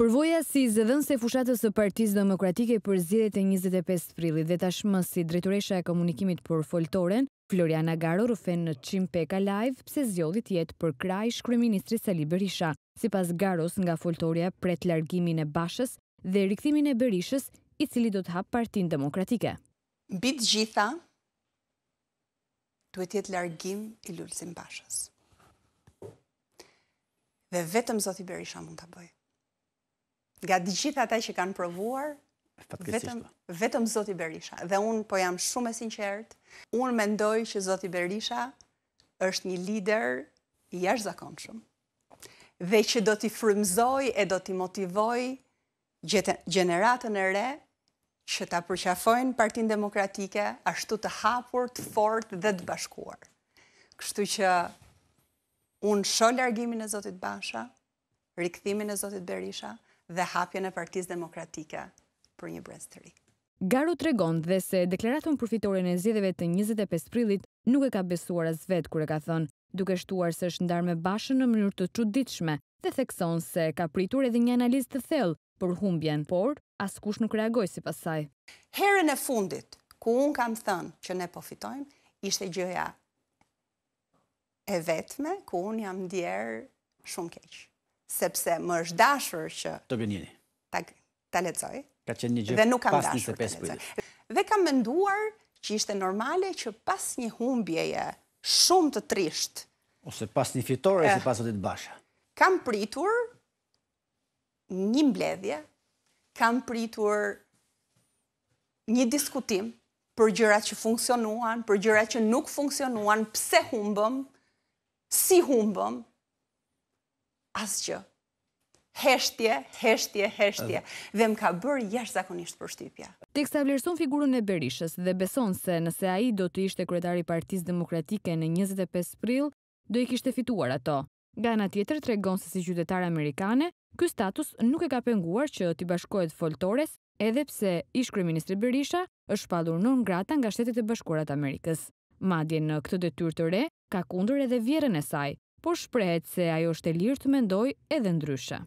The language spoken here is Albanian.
Përvoja si zëdhën se fushatës së partiz demokratike për zilet e 25 prilit dhe tashmë si drejtoresha e komunikimit për foltoren, Floriana Garo rëfen në Qim Peka Live pse zjodhit jetë për kraj shkryministri Sali Berisha. Si pas Garos nga foltoria të largimin e bashës dhe rikthimin e Berishës i cili do të hapë partin demokratike. Bit gjitha, duhet jetë largim i lullësim bashës. Dhe vetëm Zoti Berisha mund të bëjë. Nga dy gjitha ta që kanë provuar, po. vetëm Zoti Berisha. Dhe unë po jam shumë e sinqert, unë mendoj që Zoti Berisha është një lider i ashtë zakonëshëm. Dhe që do t'i frumzoj e do t'i motivoj gjeneratën e re, që ta përqafojnë partin demokratike, ashtu të hapur, të fort dhe të bashkuar. Kështu që unë sholë largimin e Zotit Basha, rikëthimin e Zotit Berisha, dhe hapjen e partiz demokratike për një brez të ri. Garu të regon dhe se deklaratën përfitore në zjedheve të 25 prilit nuk e ka besuar as vetë kure ka thënë, duke shtuar se është ndarë me bashën në mënyrë të quditshme dhe thekson se ka pritur edhe një analiz të thellë për humbjen, por as kush nuk reagoj si pasaj. Herën e fundit, ku unë kam thënë që ne pofitojmë, ishte gjëja e vetme, ku unë jam djerë shumë keqë sepse më është dashur që... Të bënjë një. Ta lecoj. Ka qenë një gjithë pas 25 Dhe kam menduar që ishte normale që pas një humbjeje shumë të trisht... Ose pas një fitore, ose eh, pas otit basha. Kam pritur një mbledhje, kam pritur një diskutim për gjërat që funksionuan, për gjërat që nuk funksionuan, pse humbëm, si humbëm, asgjë. Heshtje, heshtje, heshtje. Dhe më ka bërë jashtë zakonisht për shtypja. Tek sa vlerëson figurën e Berishës dhe beson se nëse a i do të ishte kretari partiz demokratike në 25 pril, do i kishte fituar ato. Gana tjetër të regon se si qytetar amerikane, ky status nuk e ka penguar që të i bashkojt foltores, edhe pse ish Ministri Berisha është shpadur në në grata nga shtetit e bashkurat Amerikës. Madje në këtë dhe të re, ka kundur edhe vjerën e saj, po shprehet se ajo është e lirë të mendoj edhe ndryshe.